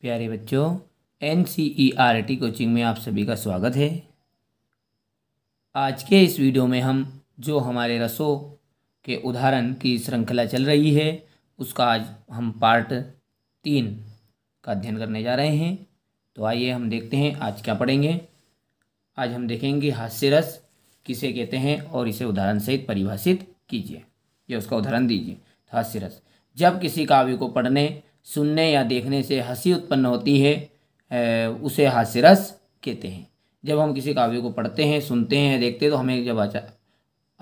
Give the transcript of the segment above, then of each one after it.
प्यारे बच्चों N C E R T coaching में आप सभी का स्वागत है आज के इस वीडियो में हम जो हमारे रसों के उदाहरण की श्रृंखला चल रही है उसका आज हम पार्ट तीन का अध्ययन करने जा रहे हैं तो आइए हम देखते हैं आज क्या पढ़ेंगे आज हम देखेंगे हास्य रस किसे कहते हैं और इसे उदाहरण सहित परिभाषित कीजिए या उसका उदाहरण दीजिए रस जब किसी काव्य को पढ़ने सुनने या देखने से हंसी उत्पन्न होती है उसे हास्यरस कहते हैं जब हम किसी काव्य को पढ़ते हैं सुनते हैं देखते हैं तो हमें जब आचा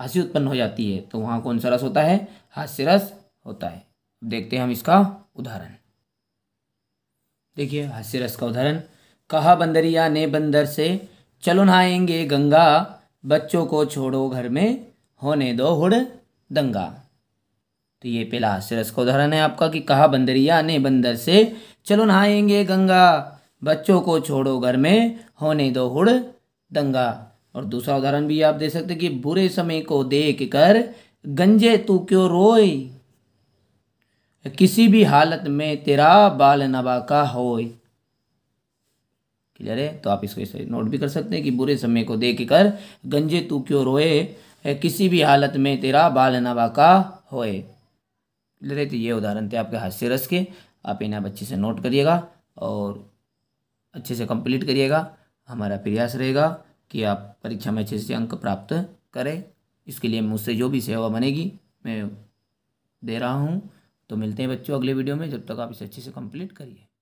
हंसी उत्पन्न हो जाती है तो वहाँ कौन सा रस होता है हास्यरस होता है देखते हैं हम इसका उदाहरण देखिए हास्यरस रस का उदाहरण कहा बंदरिया ने बंदर से चलो नहाएंगे गंगा बच्चों को छोड़ो घर में होने दो हुड़ दंगा तो ये पहला रस का उदाहरण है आपका कि कहा बंदरिया ने बंदर से चलो नहाएंगे गंगा बच्चों को छोड़ो घर में होने दो हुड़ दंगा और दूसरा उदाहरण भी आप दे सकते कि बुरे समय को देख तो कर गंजे तू क्यों रोए किसी भी हालत में तेरा बाल नबा का होए क्लियर है तो आप इसको इस नोट भी कर सकते हैं कि बुरे समय को देख कर गंजे तू क्यों रोए किसी भी हालत में तेरा बाल नबा का होए ले रहे थे ये उदाहरण थे आपके हास्य रस के आप इन्हें अच्छे से नोट करिएगा और अच्छे से कंप्लीट करिएगा हमारा प्रयास रहेगा कि आप परीक्षा में अच्छे से अंक प्राप्त करें इसके लिए मुझसे जो भी सेवा बनेगी मैं दे रहा हूँ तो मिलते हैं बच्चों अगले वीडियो में जब तक आप इसे अच्छे से कंप्लीट करिए